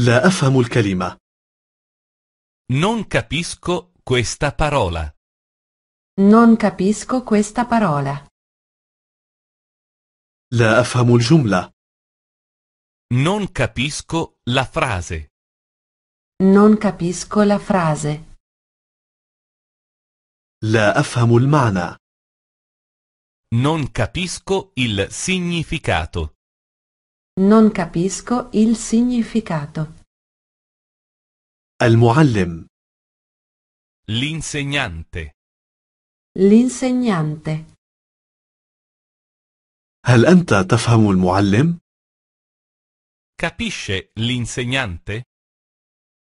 لا أفهم الكلمة. Non capisco questa parola. Non capisco questa parola. لا أفهم الجملة. Non capisco la frase. Non capisco la frase. لا أفهم المعنى. Non capisco il significato. Non capisco il significato. المعلم L'insegnante. L'insegnante. هل أنت تفهم المعلم؟ Capisce l'insegnante?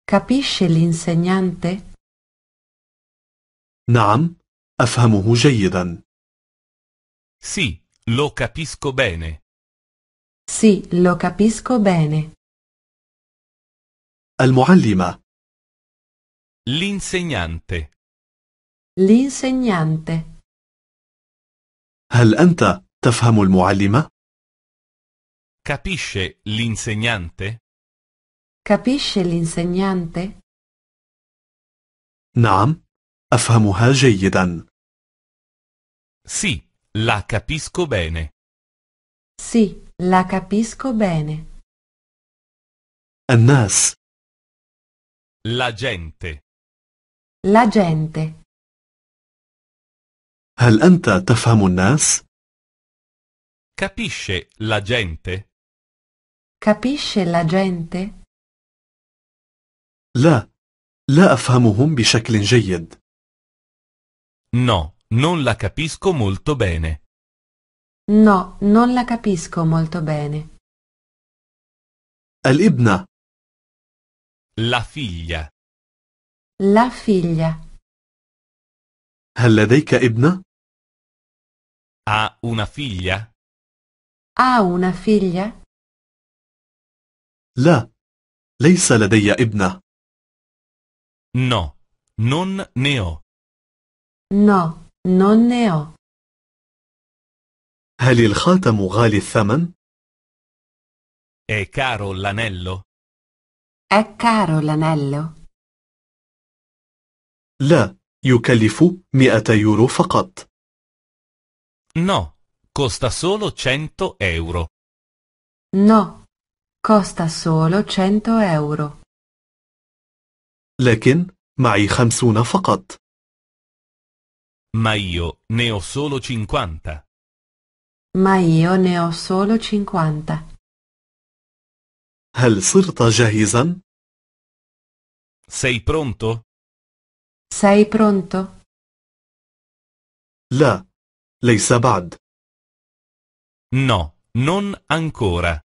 Capisce l'insegnante? نعم أفهمه جيدا Sì, lo capisco bene. Sì, lo capisco bene. المعلمة L'insegnante. L'insegnante. هل أنت تفهم المعلمة؟ Capisce l'insegnante? Capisce l'insegnante? نعم أفهمها جيدا Sì, la capisco bene. Sì, la capisco bene. الناس La gente. La gente. هل أنت تفهم الناس؟ Capisce la gente? Capisce la gente? لا لا أفهمهم بشكل جيد No, non la capisco molto bene. No, non la capisco molto bene. الابنة La figlia. La figlia. هل لديك ابنة؟ Ha una figlia? Ha una figlia? لا، ليس لدي ابنة. No, non ne ho. No, non ne ho. هل الخاتم غالي الثمن؟ È caro l'anello? È caro l'anello? لا، يكلف 100 يورو فقط. No, costa solo 100 euro. No, costa solo 100 euro. لكن معي 50 فقط. Ma io ne ho solo 50. ma io ne ho solo cinquanta. هل صرت جاهزا؟ Sei pronto? Sei pronto? لا، ليس بعد. No, non ancora.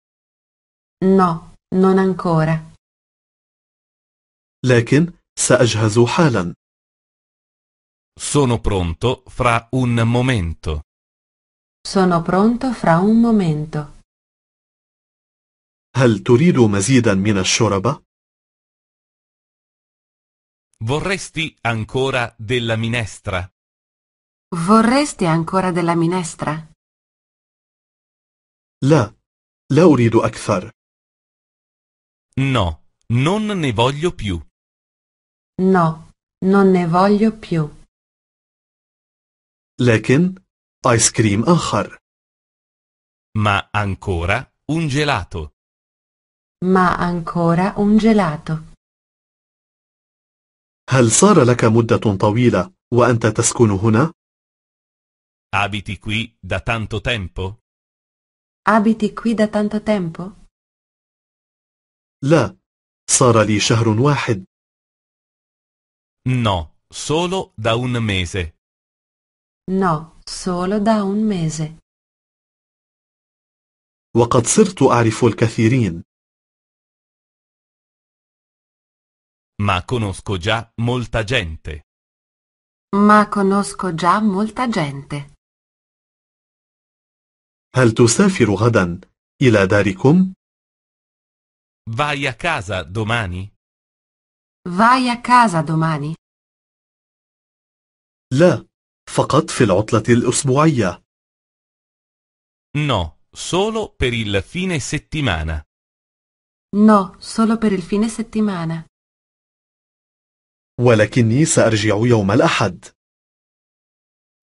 No, non ancora. لكن سأجهز حالا. Sono pronto fra un momento. Sono pronto fra un momento. هل تريد مزيدا من الشوربة؟ Vorresti ancora della minestra? Vorresti ancora della minestra? لا لا أريد أكثر No, non ne voglio più. No, non ne voglio più. لكن ice cream آخر Ma ancora un gelato. Ma ancora un gelato. هل صار لك مدة طويلة وأنت تسكن هنا؟ Abiti qui da tanto tempo? Abiti qui da tanto tempo? لا، صار لي شهر واحد. No, solo da un mese. No, solo da un mese. وقد صرت أعرف الكثيرين. Ma conosco già molta gente. Ma conosco già molta gente. هل تسافر غدا إلى داركم؟ Vai a casa domani? Vai a casa domani? لا فقط في العطلة الأسبوعية. No, solo per il fine settimana. No, solo per il fine settimana. ولكني سأرجع يوم الأحد.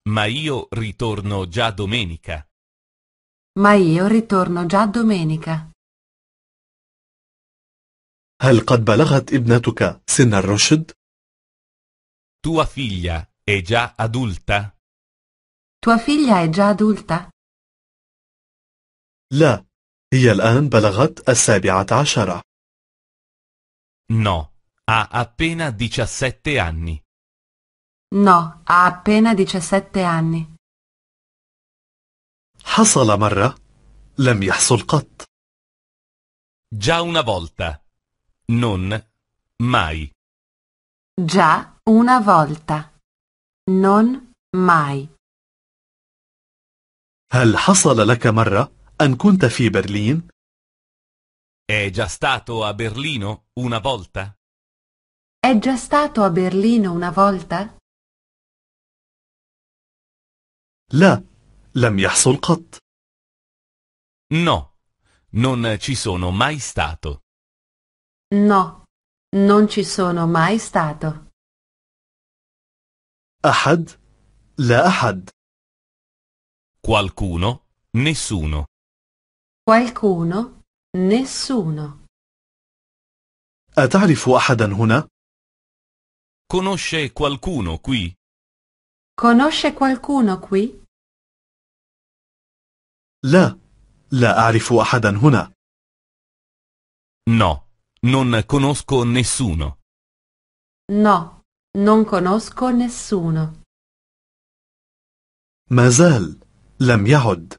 Ma io ritorno già domenica. Ma io ritorno già domenica. هل قد بلغت ابنتك سن الرشد؟ Tua figlia È già adulta? tua figlia è già adulta? لا هي الآن بلغت السابعة عشرة No, ha appena 17 anni. No, ha appena 17 anni. حصل مرة لم يحصل قط Già una volta. Non mai. Già una volta. Non mai. هل حصل لك مرة أن كنت في برلين؟ È già stato a Berlino una volta? È già stato a Berlino una volta? لا لم يحصل قط No, non ci sono mai stato. No, non ci sono mai stato. أحد لا أحد qualcuno nessuno qualcuno nessuno أتعرف أحدا هنا؟ conosce qualcuno qui? conosce qualcuno qui? لا لا أعرف أحدا هنا No, non conosco nessuno. No, non conosco nessuno. Mazal, زال لم يعد.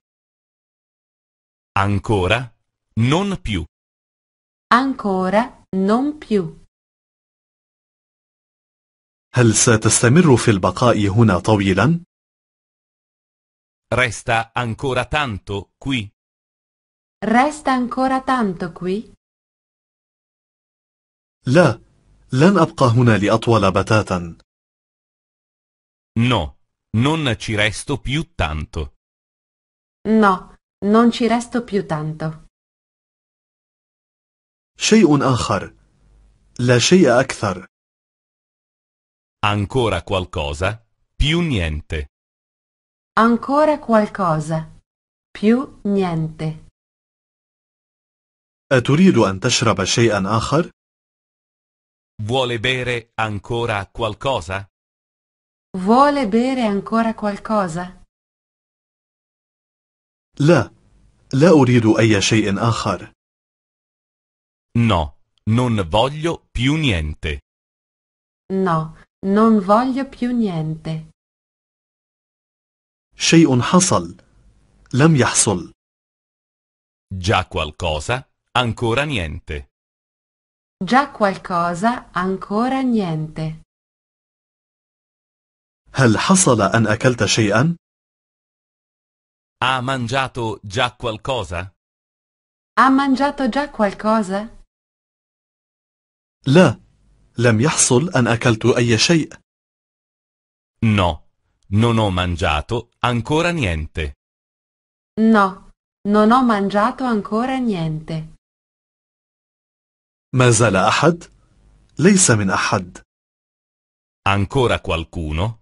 Ancora non più. Ancora non più. هل ستستمر في البقاء هنا طويلا؟ Resta ancora tanto qui. Resta ancora tanto qui? لا لن أبقى هنا لأطول بتاتا. No, non ci resto più tanto. No, non ci resto più tanto. شيء آخر. لا شيء أكثر. Ancora qualcosa? Più niente. Ancora qualcosa. Più niente. أتريد أن تشرب شيئا آخر؟ Vuole bere ancora qualcosa? Vuole bere ancora qualcosa? لا لا أريد أي شيء آخر No, non voglio più niente. No, non voglio più niente. شيء حصل لم يحصل Già qualcosa, ancora niente. Già qualcosa, ancora niente. هل حصل أن أكلت شيئا؟ Ha mangiato già qualcosa? Ha mangiato già qualcosa? لا، لم يحصل أن أكلت أي شيء. No, non ho mangiato ancora niente. No, non ho mangiato ancora niente. ما زال أحد؟ ليس من أحد. Ancora qualcuno?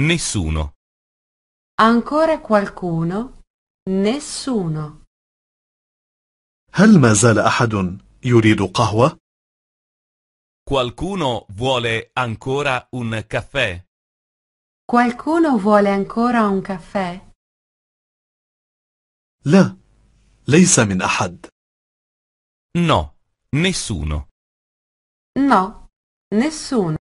Nessuno. Ancora qualcuno? Nessuno. هل ما زال أحد يريد قهوة؟ Qualcuno vuole ancora un caffè? Qualcuno vuole ancora un caffè? لا، ليس من أحد. No. Nessuno. No, nessuno.